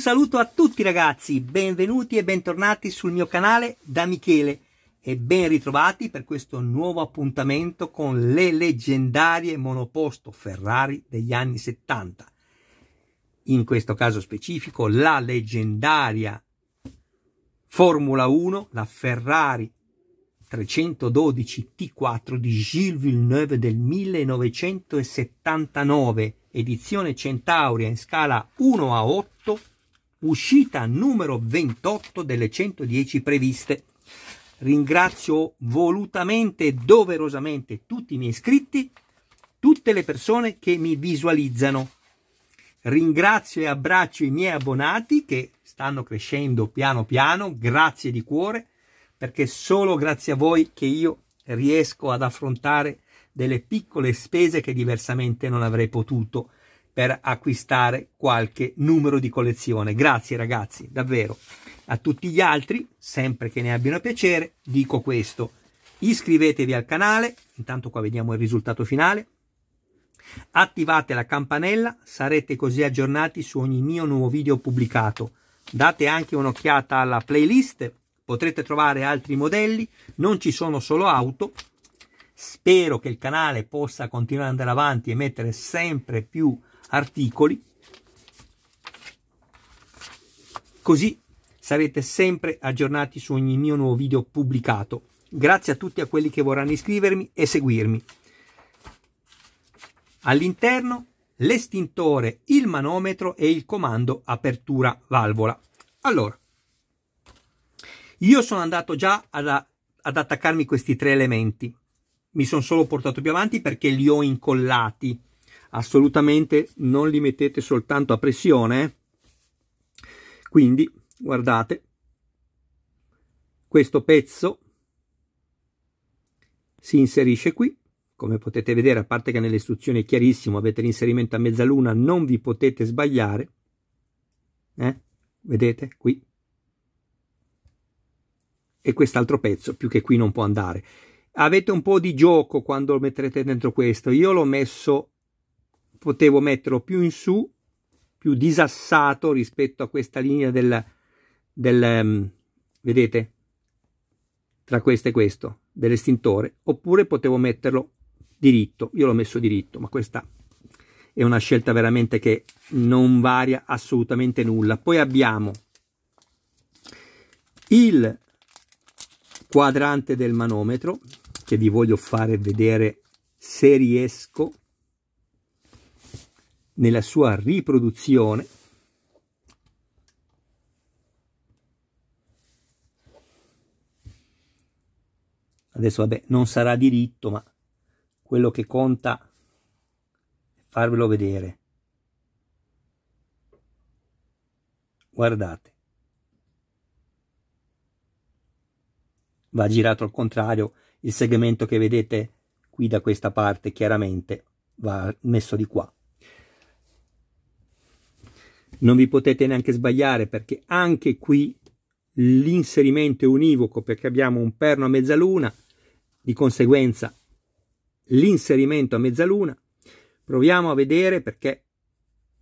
saluto a tutti ragazzi, benvenuti e bentornati sul mio canale da Michele e ben ritrovati per questo nuovo appuntamento con le leggendarie monoposto Ferrari degli anni 70. In questo caso specifico la leggendaria Formula 1, la Ferrari 312 T4 di Gilles Villeneuve del 1979, edizione Centauria in scala 1 a 8, uscita numero 28 delle 110 previste. Ringrazio volutamente e doverosamente tutti i miei iscritti, tutte le persone che mi visualizzano. Ringrazio e abbraccio i miei abbonati che stanno crescendo piano piano, grazie di cuore, perché solo grazie a voi che io riesco ad affrontare delle piccole spese che diversamente non avrei potuto per acquistare qualche numero di collezione. Grazie ragazzi, davvero. A tutti gli altri, sempre che ne abbiano piacere, dico questo. Iscrivetevi al canale, intanto qua vediamo il risultato finale. Attivate la campanella, sarete così aggiornati su ogni mio nuovo video pubblicato. Date anche un'occhiata alla playlist, potrete trovare altri modelli, non ci sono solo auto. Spero che il canale possa continuare ad andare avanti e mettere sempre più articoli, così sarete sempre aggiornati su ogni mio nuovo video pubblicato. Grazie a tutti a quelli che vorranno iscrivermi e seguirmi. All'interno l'estintore, il manometro e il comando apertura valvola. Allora, io sono andato già ad, ad attaccarmi questi tre elementi. Mi sono solo portato più avanti perché li ho incollati assolutamente non li mettete soltanto a pressione quindi guardate questo pezzo si inserisce qui come potete vedere a parte che nelle istruzioni è chiarissimo avete l'inserimento a mezzaluna non vi potete sbagliare eh? vedete qui e quest'altro pezzo più che qui non può andare avete un po' di gioco quando lo metterete dentro questo io l'ho messo potevo metterlo più in su, più disassato rispetto a questa linea del, del um, vedete, tra questo e questo, dell'estintore, oppure potevo metterlo diritto, io l'ho messo diritto, ma questa è una scelta veramente che non varia assolutamente nulla. Poi abbiamo il quadrante del manometro che vi voglio fare vedere se riesco nella sua riproduzione adesso vabbè non sarà diritto ma quello che conta è farvelo vedere guardate va girato al contrario il segmento che vedete qui da questa parte chiaramente va messo di qua non vi potete neanche sbagliare perché anche qui l'inserimento è univoco perché abbiamo un perno a mezzaluna, di conseguenza l'inserimento a mezzaluna. Proviamo a vedere perché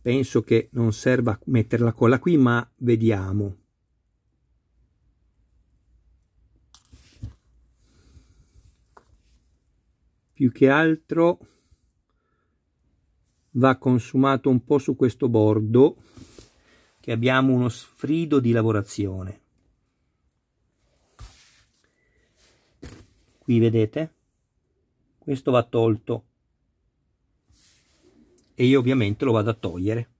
penso che non serva mettere la colla qui, ma vediamo. Più che altro va consumato un po' su questo bordo che abbiamo uno sfrido di lavorazione. Qui vedete? Questo va tolto e io ovviamente lo vado a togliere.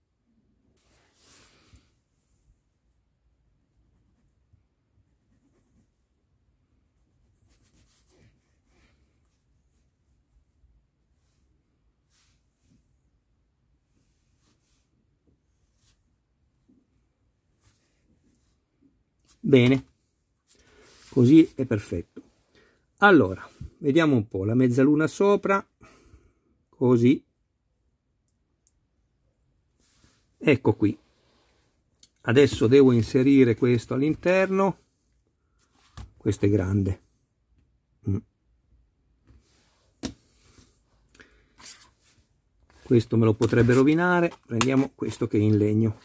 Bene, così è perfetto. Allora, vediamo un po' la mezzaluna sopra, così. Ecco qui. Adesso devo inserire questo all'interno. Questo è grande. Mm. Questo me lo potrebbe rovinare. Prendiamo questo che è in legno.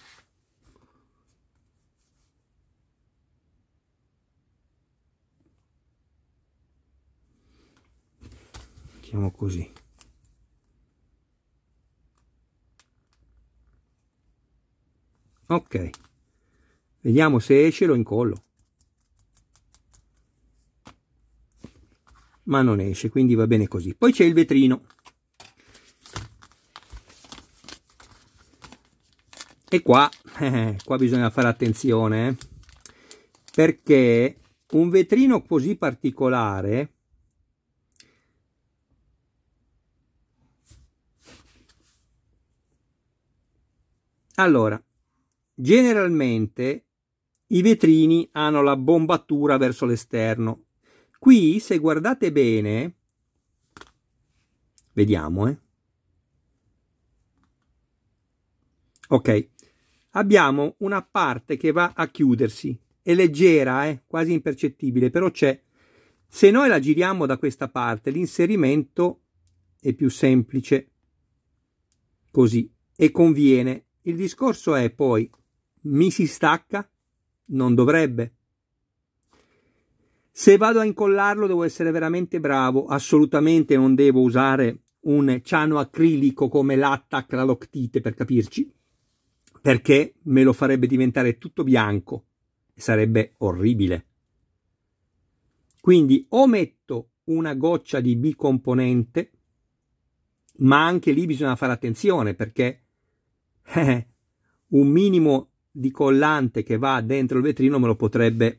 mettiamo così ok vediamo se esce lo incollo ma non esce quindi va bene così poi c'è il vetrino e qua eh, qua bisogna fare attenzione eh, perché un vetrino così particolare Allora, generalmente i vetrini hanno la bombatura verso l'esterno. Qui, se guardate bene, vediamo, eh. Ok, abbiamo una parte che va a chiudersi, è leggera, eh, quasi impercettibile, però c'è. Se noi la giriamo da questa parte, l'inserimento è più semplice, così, e conviene il discorso è poi, mi si stacca? Non dovrebbe. Se vado a incollarlo devo essere veramente bravo, assolutamente non devo usare un ciano acrilico come l'attac, la loctite per capirci, perché me lo farebbe diventare tutto bianco e sarebbe orribile. Quindi o metto una goccia di bicomponente, ma anche lì bisogna fare attenzione perché eh, un minimo di collante che va dentro il vetrino me lo potrebbe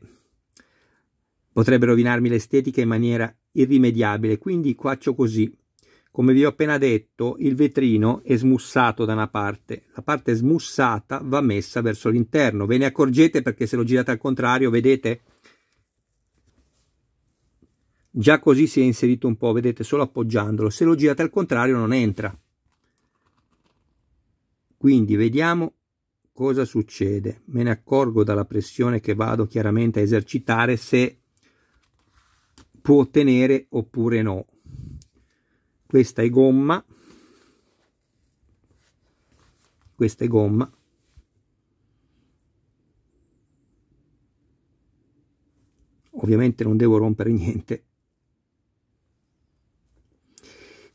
potrebbe rovinarmi l'estetica in maniera irrimediabile quindi faccio così come vi ho appena detto il vetrino è smussato da una parte la parte smussata va messa verso l'interno ve ne accorgete perché se lo girate al contrario vedete già così si è inserito un po' vedete solo appoggiandolo se lo girate al contrario non entra quindi vediamo cosa succede. Me ne accorgo dalla pressione che vado chiaramente a esercitare se può tenere oppure no. Questa è gomma. Questa è gomma. Ovviamente non devo rompere niente.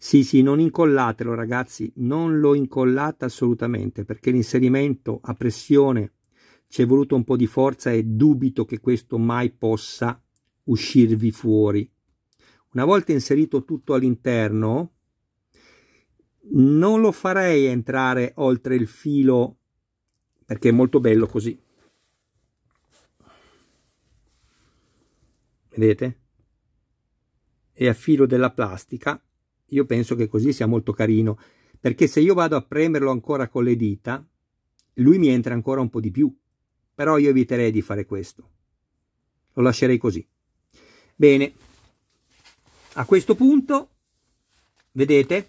Sì, sì, non incollatelo ragazzi, non lo incollate assolutamente perché l'inserimento a pressione ci è voluto un po' di forza e dubito che questo mai possa uscirvi fuori. Una volta inserito tutto all'interno, non lo farei entrare oltre il filo perché è molto bello così. Vedete? È a filo della plastica io penso che così sia molto carino, perché se io vado a premerlo ancora con le dita, lui mi entra ancora un po' di più. Però io eviterei di fare questo. Lo lascerei così. Bene, a questo punto, vedete,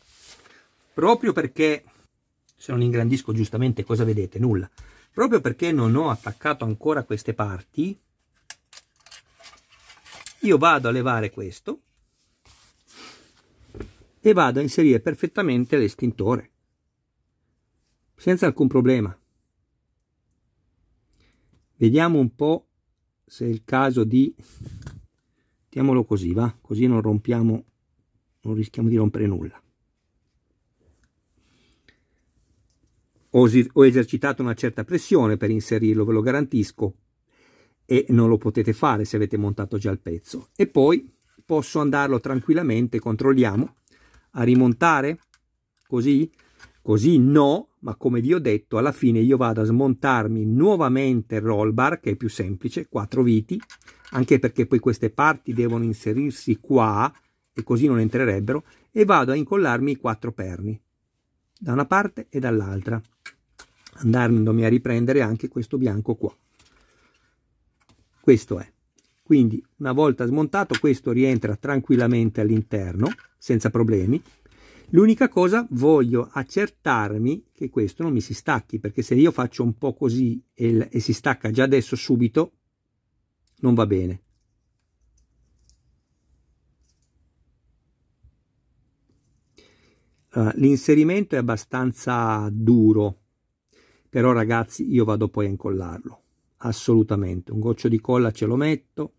proprio perché, se non ingrandisco giustamente cosa vedete? Nulla. Proprio perché non ho attaccato ancora queste parti, io vado a levare questo e vado a inserire perfettamente l'estintore senza alcun problema vediamo un po se è il caso di mettiamolo così va così non rompiamo non rischiamo di rompere nulla ho, esercitato una certa pressione per inserirlo ve lo garantisco e non lo potete fare se avete montato già il pezzo e poi posso andarlo tranquillamente controlliamo a rimontare? Così? Così no, ma come vi ho detto, alla fine io vado a smontarmi nuovamente il roll bar, che è più semplice, quattro viti, anche perché poi queste parti devono inserirsi qua, e così non entrerebbero, e vado a incollarmi i quattro perni, da una parte e dall'altra, andandomi a riprendere anche questo bianco qua. Questo è. Quindi una volta smontato questo rientra tranquillamente all'interno senza problemi. L'unica cosa voglio accertarmi che questo non mi si stacchi perché se io faccio un po' così e, e si stacca già adesso subito non va bene. Uh, l'inserimento è abbastanza duro, però ragazzi io vado poi a incollarlo assolutamente. Un goccio di colla ce lo metto,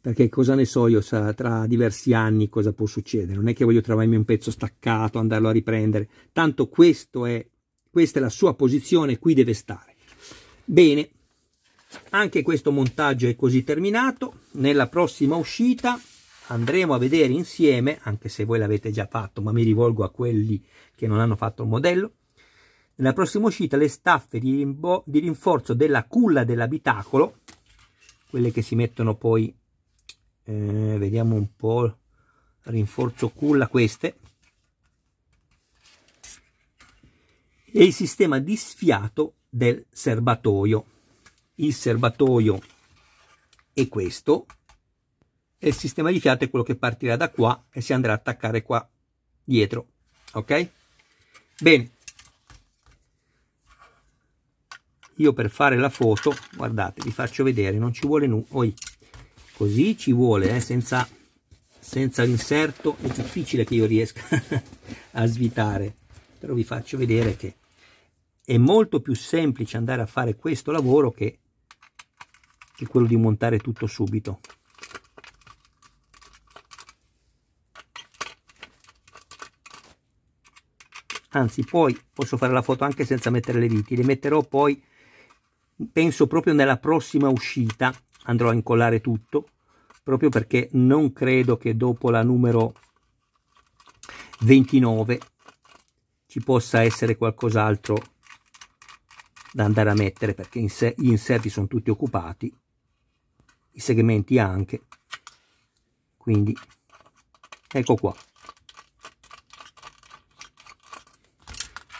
perché cosa ne so io sa, tra diversi anni cosa può succedere. Non è che voglio trovarmi un pezzo staccato, andarlo a riprendere. Tanto è, questa è la sua posizione, qui deve stare. Bene, anche questo montaggio è così terminato. Nella prossima uscita andremo a vedere insieme, anche se voi l'avete già fatto, ma mi rivolgo a quelli che non hanno fatto il modello, nella prossima uscita le staffe di, di rinforzo della culla dell'abitacolo, quelle che si mettono poi, eh, vediamo un po', rinforzo culla queste, e il sistema di sfiato del serbatoio. Il serbatoio è questo e il sistema di fiato è quello che partirà da qua e si andrà a attaccare qua dietro. Ok? Bene, io per fare la foto guardate vi faccio vedere non ci vuole nulla così ci vuole eh, senza, senza l'inserto è difficile che io riesca a svitare però vi faccio vedere che è molto più semplice andare a fare questo lavoro che, che quello di montare tutto subito anzi poi posso fare la foto anche senza mettere le viti le metterò poi penso proprio nella prossima uscita andrò a incollare tutto proprio perché non credo che dopo la numero 29 ci possa essere qualcos'altro da andare a mettere perché gli inserti sono tutti occupati i segmenti anche quindi ecco qua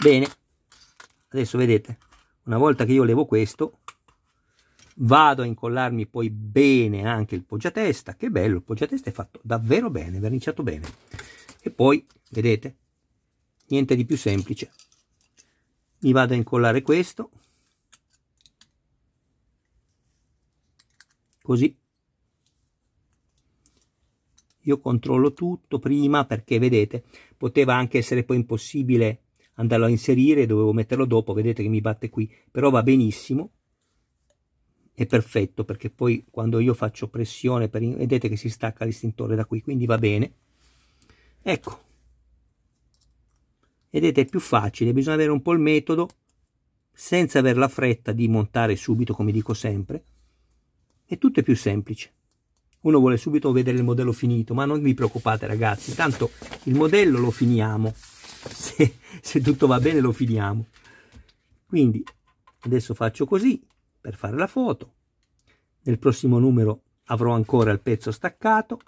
bene adesso vedete una volta che io levo questo vado a incollarmi poi bene anche il poggiatesta che bello il poggiatesta è fatto davvero bene verniciato bene e poi vedete niente di più semplice mi vado a incollare questo così io controllo tutto prima perché vedete poteva anche essere poi impossibile andarlo a inserire, dovevo metterlo dopo, vedete che mi batte qui, però va benissimo, è perfetto perché poi quando io faccio pressione, per, vedete che si stacca l'istintore da qui, quindi va bene. Ecco, vedete è più facile, bisogna avere un po' il metodo, senza aver la fretta di montare subito, come dico sempre, e tutto è più semplice uno vuole subito vedere il modello finito, ma non vi preoccupate ragazzi, tanto il modello lo finiamo, se, se tutto va bene lo finiamo quindi adesso faccio così per fare la foto nel prossimo numero avrò ancora il pezzo staccato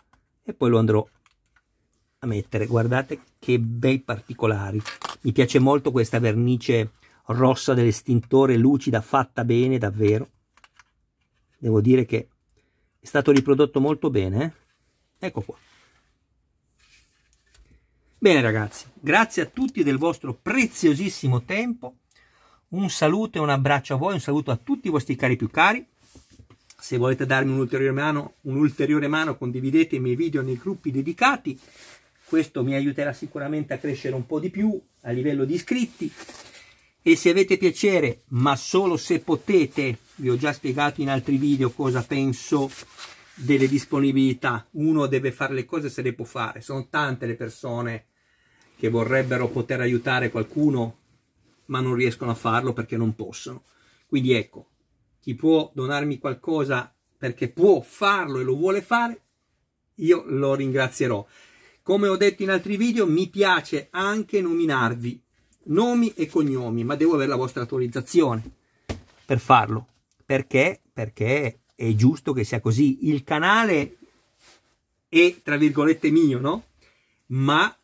e poi lo andrò a mettere guardate che bei particolari mi piace molto questa vernice rossa dell'estintore lucida fatta bene davvero devo dire che è stato riprodotto molto bene eh? ecco qua Bene ragazzi, grazie a tutti del vostro preziosissimo tempo, un saluto e un abbraccio a voi, un saluto a tutti i vostri cari più cari, se volete darmi un'ulteriore mano, un mano, condividete i miei video nei gruppi dedicati, questo mi aiuterà sicuramente a crescere un po' di più a livello di iscritti e se avete piacere, ma solo se potete, vi ho già spiegato in altri video cosa penso delle disponibilità, uno deve fare le cose se le può fare, sono tante le persone che vorrebbero poter aiutare qualcuno ma non riescono a farlo perché non possono. Quindi ecco, chi può donarmi qualcosa perché può farlo e lo vuole fare, io lo ringrazierò. Come ho detto in altri video, mi piace anche nominarvi nomi e cognomi, ma devo avere la vostra autorizzazione per farlo. Perché? Perché è giusto che sia così. Il canale è, tra virgolette, mio, no? Ma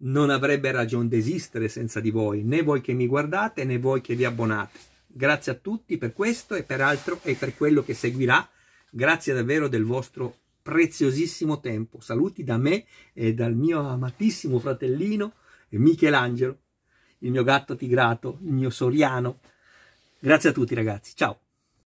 non avrebbe ragione d'esistere senza di voi, né voi che mi guardate né voi che vi abbonate. Grazie a tutti per questo e per altro e per quello che seguirà. Grazie davvero del vostro preziosissimo tempo. Saluti da me e dal mio amatissimo fratellino eh, Michelangelo, il mio gatto tigrato, il mio soriano. Grazie a tutti ragazzi, ciao!